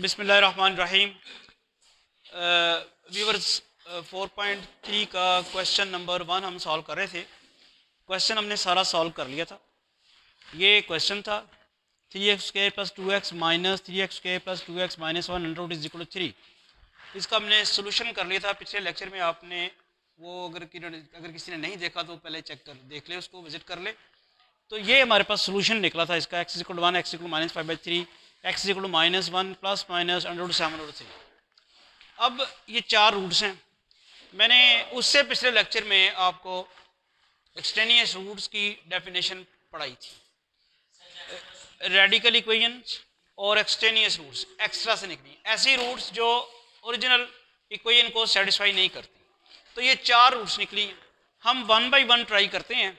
बिसमीम viewers four point three का question number one हम सॉल्व कर रहे थे क्वेश्चन हमने सारा सॉल्व कर लिया था ये क्वेश्चन था थ्री एक्स के plus two x minus three x के plus two x minus one hundred is equal three इसका हमने सोल्यूशन कर लिया था पिछले लेक्चर में आपने वो अगर अगर किसी ने नहीं देखा तो पहले चेक कर देख ले उसको विजिट कर ले तो ये हमारे पास सोल्यूशन निकला था इसका x equal one x equal minus five by three x equal to minus one plus minus under seven और थ्री अब ये चार रूट्स हैं मैंने उससे पिछले लेक्चर में आपको एक्सटेनियस रूट्स की डेफिनेशन पढ़ाई थी रेडिकल इक्वेशंस और एक्सटेनियस रूट्स एक्स्ट्रा से निकली ऐसी रूट्स जो ओरिजिनल इक्वेशन को सेटिस्फाई नहीं करती तो ये चार रूट्स निकली हम वन बाई वन ट्राई करते हैं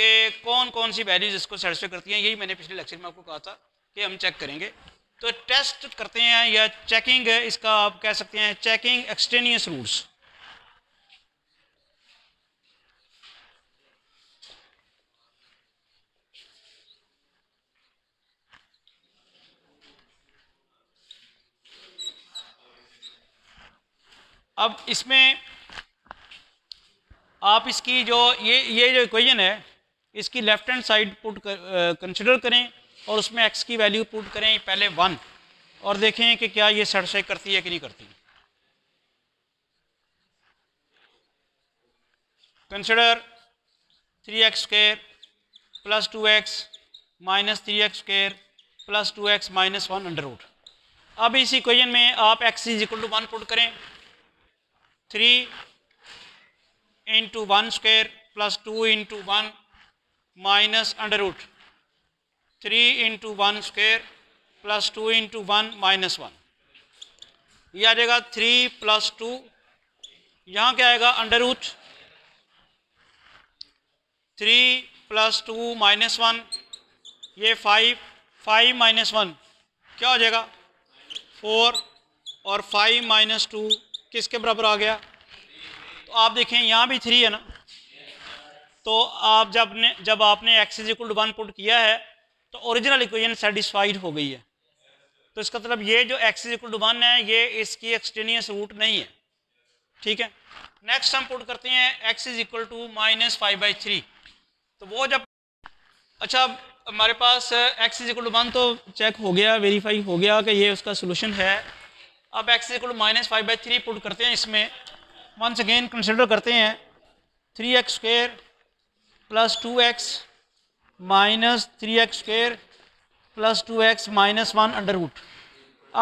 कि कौन कौन सी वैल्यूज इसको सेटिस्फाई करती हैं यही मैंने पिछले लेक्चर में आपको कहा था कि हम चेक करेंगे तो टेस्ट करते हैं या चेकिंग है इसका आप कह सकते हैं चेकिंग एक्सटेनियस रूट्स अब इसमें आप इसकी जो ये ये जो इक्वेशन है इसकी left hand side put consider करें और उसमें एक्स की वैल्यू पुट करें पहले वन और देखें कि क्या ये सेटिस्फाई करती है कि नहीं करती consider three x square plus two x minus three x square plus two x minus one under root अब इस इक्वेशन में आप x is equal to one put करें three into one square plus two into one minus under root three into one square plus two into one minus one ये आ जाएगा three plus two यहाँ क्या आएगा under root three plus two minus one ये five five minus one क्या हो जाएगा फोर और फाइव माइनस टू किसके बराबर आ गया तो आप देखें यहाँ भी थ्री है ना तो आप जब ने जब आपने x is equal to one put किया है तो ओरिजिनल इक्वेशन सेटिस्फाइड हो गई है तो इसका मतलब ये जो x is equal to one है ये इसकी एक्सटेनियस रूट नहीं है ठीक है नेक्स्ट हम पुट करते हैं x is equal to minus five by three तो वो जब अच्छा हमारे पास x is equal to one तो चेक हो गया वेरीफाई हो गया कि ये उसका सोल्यूशन है अब x is equal to minus five by three put करते हैं इसमें वंस अगेन कंसिडर करते हैं three x square plus two x minus three x square plus two x minus one under root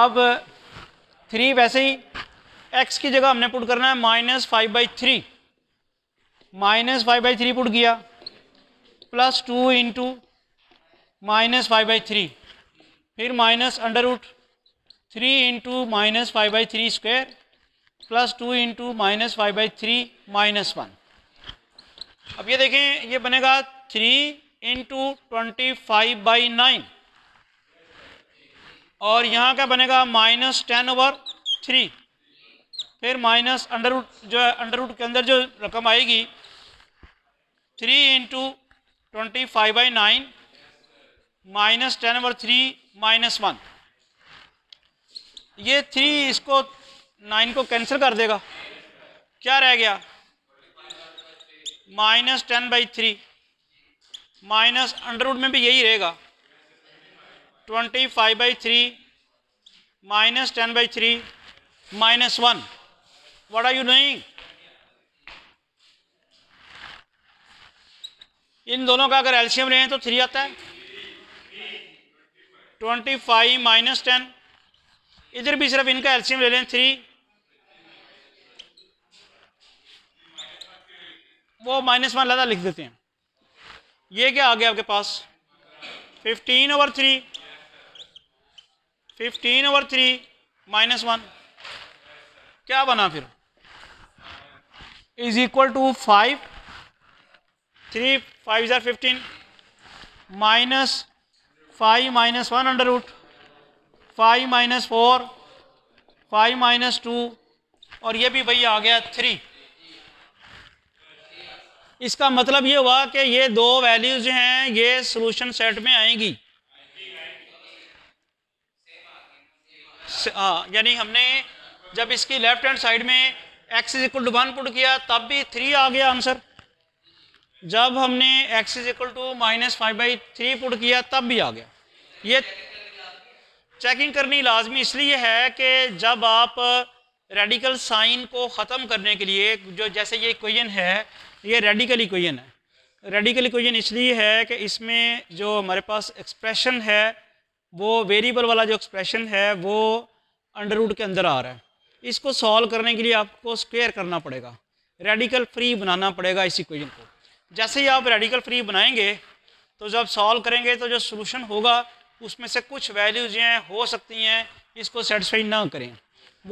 अब थ्री वैसे ही एक्स की जगह हमने पुट करना है minus five by three minus five by three put किया plus two into minus five by three फिर minus under root three into minus five by three square plus two into minus five by three minus one अब ये देखें ये बनेगा three into twenty five by nine और यहाँ क्या बनेगा माइनस टेन ओवर थ्री फिर माइनस अंडर रूट जो है अंडर रूट के अंदर जो रकम आएगी three into twenty five by nine minus ten over three minus one ये थ्री इसको नाइन को कैंसिल कर देगा क्या रह गया minus ten by three minus under root में भी यही रहेगा twenty five by three minus ten by three minus one what are you doing इन दोनों का अगर एल्शियम लें तो थ्री आता है ट्वेंटी फाइव माइनस टेन इधर भी सिर्फ इनका एल्शियम ले लें थ्री वो माइनस वन लादा लिख देते हैं ये क्या आ गया आपके पास fifteen over three fifteen over three minus one क्या बना फिर is equal to five three five ज़ार fifteen minus five minus one under root five minus four five minus two और ये भी भैया आ गया थ्री इसका मतलब ये हुआ कि ये दो वैल्यूज हैं ये सोल्यूशन सेट में आएंगी हाँ यानी हमने जब इसकी लेफ्ट हैंड साइड में x is equal to one put किया तब भी थ्री आ गया आंसर जब हमने x is equal to minus five by three put किया तब भी आ गया ये चेकिंग करनी लाजमी इसलिए है कि जब आप रेडिकल साइन को ख़त्म करने के लिए जो जैसे ये इक्वेशन है ये रेडिकल इक्वेशन है रेडिकल इक्वेशन इसलिए है कि इसमें जो हमारे पास एक्सप्रेशन है वो वेरिएबल वाला जो एक्सप्रेशन है वो अंडर रूट के अंदर आ रहा है इसको सॉल्व करने के लिए आपको स्क्वेयर करना पड़ेगा रेडिकल फ्री बनाना पड़ेगा इस इक्वेशन को जैसे ही आप रेडिकल फ्री बनाएंगे तो जब सॉल्व करेंगे तो जो सोलूशन होगा उसमें से कुछ वैल्यूज हैं हो सकती हैं इसको सेटिस्फाई ना करें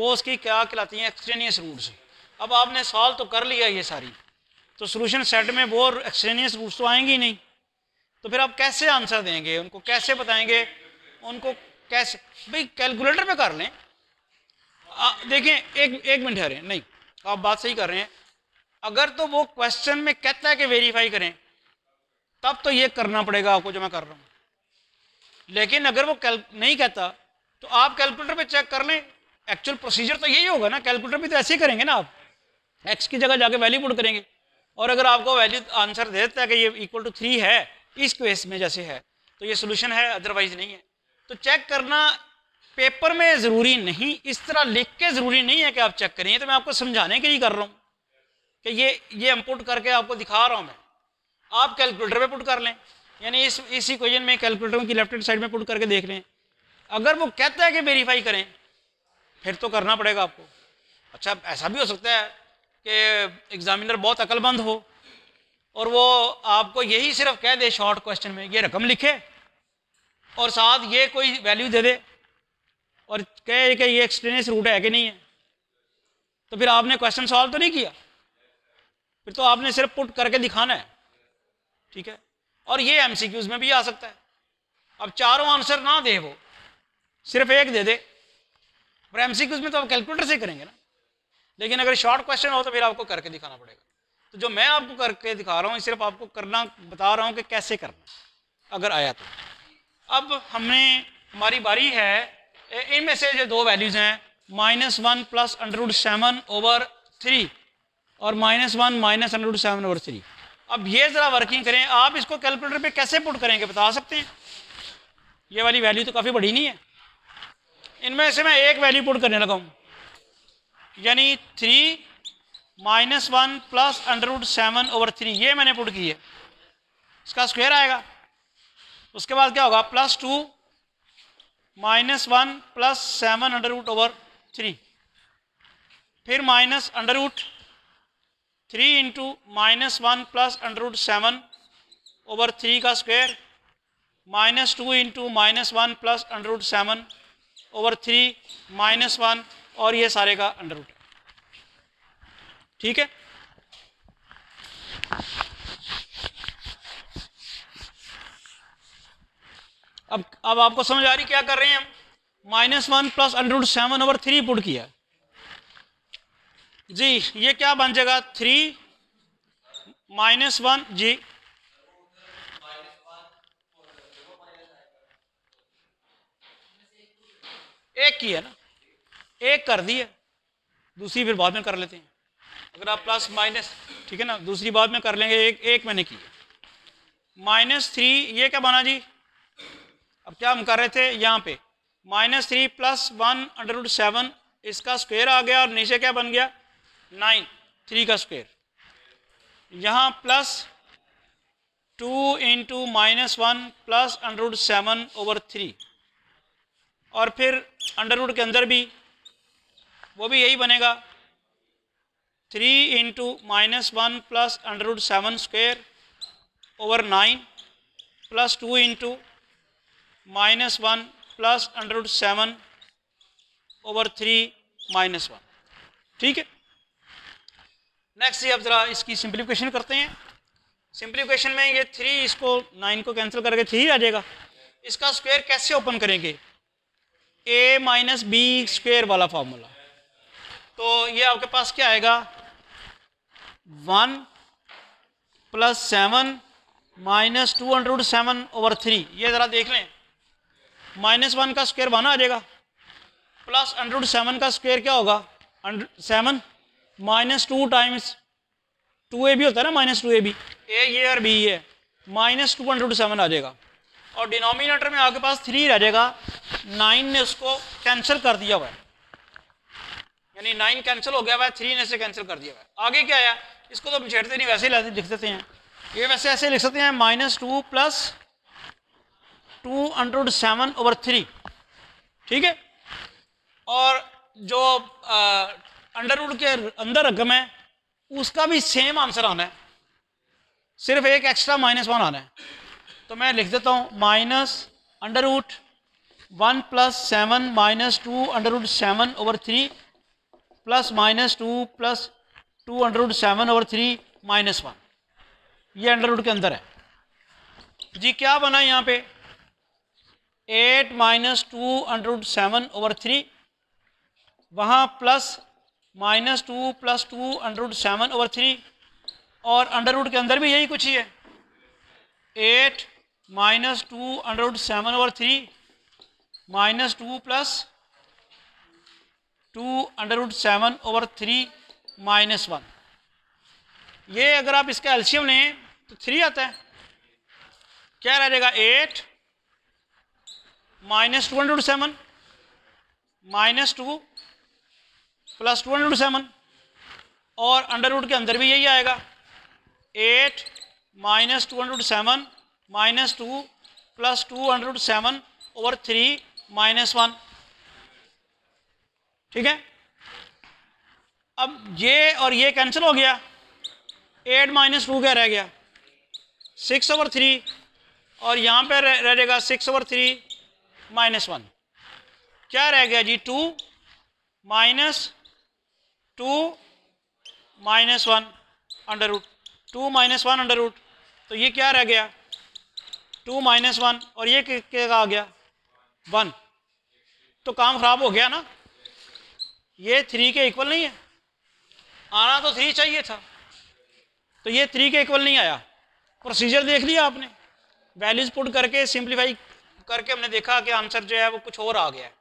वो उसकी क्या कहलाती हैं एक्सट्रेनियस रूट्स अब आपने सॉल्व तो कर लिया ये सारी तो सोल्यूशन सेट में वो एक्सट्रेनियस रूट्स तो आएंगे ही नहीं तो फिर आप कैसे आंसर देंगे उनको कैसे बताएंगे उनको कैसे भाई कैलकुलेटर पे कर लें देखिए एक एक मिनट हरे नहीं आप बात सही कर रहे हैं अगर तो वो क्वेश्चन में कहता है कि वेरीफाई करें तब तो ये करना पड़ेगा आपको जो मैं कर रहा हूँ लेकिन अगर वो कैल नहीं कहता तो आप कैलकुलेटर पे चेक कर लें एक्चुअल प्रोसीजर तो यही होगा ना कैलकुलेटर भी तो ऐसे ही करेंगे ना आप एक्स की जगह जाके वैल्यू पुट करेंगे और अगर आपको वैल्यू आंसर दे देता है कि ये इक्वल टू थ्री है इस केस में जैसे है तो ये सोल्यूशन है अदरवाइज नहीं है तो चेक करना पेपर में ज़रूरी नहीं इस तरह लिख के ज़रूरी नहीं है कि आप चेक करें तो मैं आपको समझाने के लिए कर रहा हूँ कि ये ये इम्पुट करके आपको दिखा रहा हूँ मैं आप कैलकुलेटर में पुट कर लें यानी इस इस इक्वेशन में कैलकुलेटर की लेफ्ट हैंड साइड में पुट करके देख लें अगर वो कहता है कि वेरीफाई करें फिर तो करना पड़ेगा आपको अच्छा ऐसा भी हो सकता है कि एग्ज़ामिनर बहुत अकलमंद हो और वो आपको यही सिर्फ कह दे शॉर्ट क्वेश्चन में ये रकम लिखे और साथ ये कोई वैल्यू दे दे और कहे कि ये एक्सपीरियंस रूट है कि नहीं है तो फिर आपने क्वेश्चन सॉल्व तो नहीं किया फिर तो आपने सिर्फ पुट करके दिखाना है ठीक है और ये एम में भी आ सकता है अब चारों आंसर ना दे वो सिर्फ एक दे दे पर एम में तो आप कैलकुलेटर से करेंगे ना लेकिन अगर शॉर्ट क्वेश्चन हो तो फिर आपको करके दिखाना पड़ेगा तो जो मैं आपको करके दिखा रहा हूँ सिर्फ आपको करना बता रहा हूँ कि कैसे करना अगर आया तो अब हमने हमारी बारी है इनमें से जो दो वैल्यूज़ हैं minus one plus under root seven over three और minus one minus under root seven over three अब ये ज़रा वर्किंग करें आप इसको कैलकुलेटर पे कैसे पुट करेंगे बता सकते हैं ये वाली वैल्यू तो काफ़ी बड़ी नहीं है इनमें से मैं एक वैल्यू पुट करने लगाऊँ यानी three minus one plus under root seven over three ये मैंने पुट की है इसका स्क्वायर आएगा उसके बाद क्या होगा plus two minus one plus seven under root over three फिर minus under root three into minus one plus under root seven over three का square minus two into minus one plus under root seven over three minus one और ये सारे का under root ठीक है अब अब आपको समझ आ रही क्या कर रहे हैं हम minus one plus under root seven over three put किया जी ये क्या बन जाएगा थ्री माइनस वन जी एक ही है ना एक कर दी है दूसरी फिर बाद में कर लेते हैं अगर आप प्लस माइनस ठीक है ना दूसरी बाद में कर लेंगे एक एक मैंने की माइनस थ्री ये क्या बना जी अब क्या हम कर रहे थे यहाँ पे minus three plus one under root seven इसका स्क्वायर आ गया और नीचे क्या बन गया नाइन थ्री का स्क्वायर यहाँ plus two into minus one plus under root seven over three और फिर अंडर रूट के अंदर भी वो भी यही बनेगा three into minus one plus under root seven square over nine plus two into minus one plus under root seven over three minus one ठीक है नेक्स्ट ये अब ज़रा इसकी सिंप्लीफिकेशन करते हैं सिंप्लीफिकेशन में ये थ्री इसको नाइन को कैंसिल करके थ्री आ जाएगा इसका स्क्वेयर कैसे ओपन करेंगे ए माइनस बी स्क्वेयर वाला फार्मूला तो ये आपके पास क्या आएगा one plus seven minus two hundred seven over three ये ज़रा देख लें माइनस वन का स्क्वायर वन आ जाएगा प्लस हंड्रेड सेवन का स्क्वायर क्या होगा seven minus two times two A भी होता है ना minus two A B A ये और बी ये माइनस टू हंड्रेड सेवन आ जाएगा और डिनोमिनेटर में आपके पास थ्री रह जाएगा नाइन ने उसको कैंसिल कर दिया हुआ है यानी नाइन कैंसिल हो गया हुआ है थ्री ने से कैंसिल कर दिया हुआ है आगे क्या आया इसको तो हम छेड़ते नहीं वैसे ही लिख देते हैं ये वैसे ऐसे लिख सकते हैं minus two plus two under root seven over three ठीक है और जो अंडर रूड के अंदर रकम है उसका भी सेम आंसर आना है सिर्फ एक एक्स्ट्रा माइनस वन आना है तो मैं लिख देता हूँ minus under root one plus seven minus two under root seven over three plus minus two plus two under root seven और थ्री माइनस वन ये अंडर रूट के अंदर है जी क्या बना यहाँ पे eight minus two under root seven over three वहाँ plus minus two plus two under root seven over three और अंडर रूट के अंदर भी यही कुछ ही है eight minus two under root seven over three minus two plus two under root seven over three minus one ये अगर आप इसका एल्शियम लें तो थ्री आता है क्या रह जाएगा eight minus two hundred seven minus two plus two hundred seven और अंडर रूट के अंदर भी यही आएगा eight minus two hundred seven minus two plus two hundred seven over three minus one ठीक है अब ये और ये कैंसिल हो गया एट माइनस टू क्या रह गया सिक्स ओवर थ्री और यहाँ पे रह जाएगा six over three minus one क्या रह गया जी two minus two minus one under root two minus one under root तो ये क्या रह गया टू माइनस वन और ये क्या आ गया वन तो काम ख़राब हो गया ना ये थ्री के इक्वल नहीं है आना तो थ्री चाहिए था तो ये थ्री के इक्वल नहीं आया प्रोसीजर देख लिया आपने वैल्यूज पुट करके सिंप्लीफाई करके हमने देखा कि आंसर जो है वो कुछ और आ गया है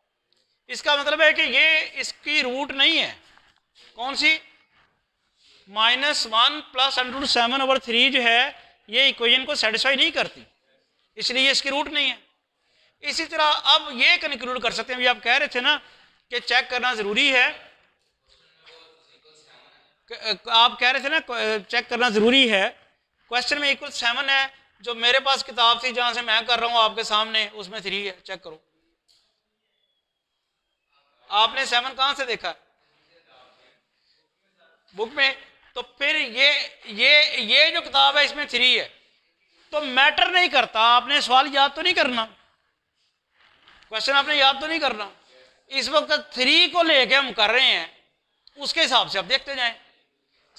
इसका मतलब है कि ये इसकी रूट नहीं है कौन सी minus one plus under root seven over three जो है ये इक्वेशन को सेटिस्फाई नहीं करती इसलिए इसकी रूट नहीं है इसी तरह अब ये कंक्लूड कर सकते हैं अभी आप कह रहे थे ना कि चेक करना ज़रूरी है आप कह रहे थे ना चेक करना ज़रूरी है क्वेश्चन में इक्वल सेवन है जो मेरे पास किताब थी जहाँ से मैं कर रहा हूँ आपके सामने उसमें थ्री है चेक करो आपने सेवन कहाँ से देखा बुक में तो फिर ये ये ये जो किताब है इसमें थ्री है तो मैटर नहीं करता आपने सवाल याद तो नहीं करना क्वेश्चन आपने याद तो नहीं करना इस वक्त थ्री को लेके हम कर रहे हैं उसके हिसाब से आप देखते जाएं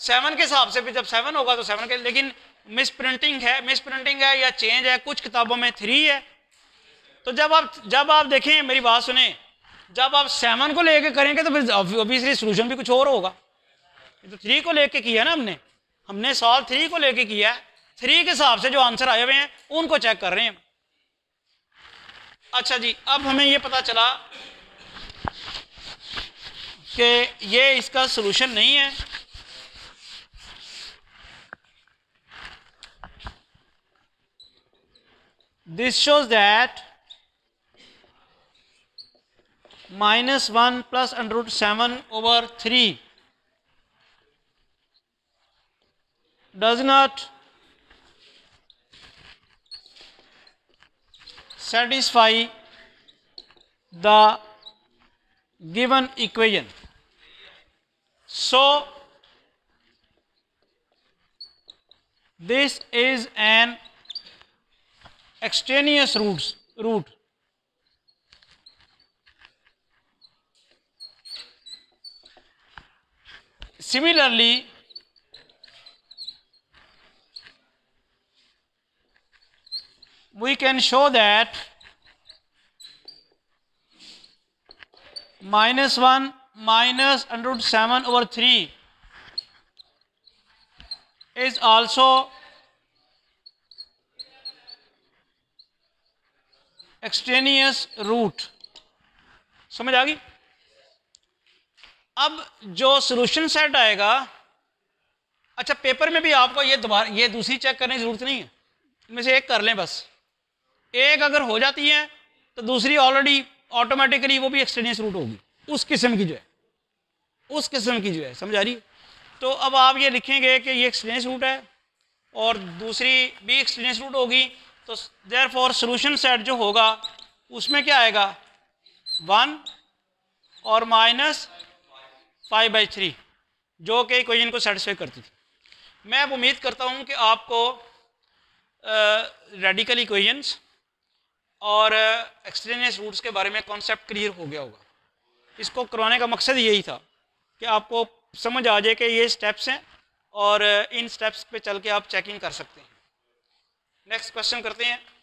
सेवन के हिसाब से भी जब सेवन होगा तो सेवन के लेकिन मिस प्रिंटिंग है मिस प्रिंटिंग है या चेंज है कुछ किताबों में थ्री है तो जब आप जब आप देखें मेरी बात सुने जब आप सेवन को लेके करेंगे तो फिर ऑब्वियसली सोल्यूशन भी कुछ और होगा तो थ्री को लेके किया ना हमने हमने सॉल्व थ्री को लेके किया है थ्री के हिसाब से जो आंसर आए हुए हैं उनको चेक कर रहे हैं अच्छा जी अब हमें ये पता चला कि ये इसका सलूशन नहीं है this shows that minus one plus under root seven over three does not satisfy the given equation. So, this is an extraneous roots, root. Similarly, we can show that minus one minus under root seven over three is also extraneous root समझ आ गई अब जो solution set आएगा अच्छा paper में भी आपको ये दोबारा ये दूसरी चेक करने की जरूरत नहीं है इनमें से एक कर लें बस एक अगर हो जाती है तो दूसरी ऑलरेडी ऑटोमेटिकली वो भी एक्सटेनियस रूट होगी उस किस्म की जो है उस किस्म की जो है समझ आ रही तो अब आप ये लिखेंगे कि ये एक्सलेंस रूट है और दूसरी भी एक्सलेंस रूट होगी तो देर फॉर सोलूशन सेट जो होगा उसमें क्या आएगा वन और माइनस फाइव बाई थ्री जो कि इक्वेशन को सेटिस्फाई करती थी मैं अब उम्मीद करता हूँ कि आपको रेडिकल इक्वेजन्स इक्वेशंस और एक्सट्रेनियस रूट्स के बारे में कॉन्सेप्ट क्लियर हो गया होगा इसको करवाने का मकसद यही था कि आपको समझ आ जाए कि ये स्टेप्स हैं और इन स्टेप्स पे चल के आप चेकिंग कर सकते हैं नेक्स्ट क्वेश्चन करते हैं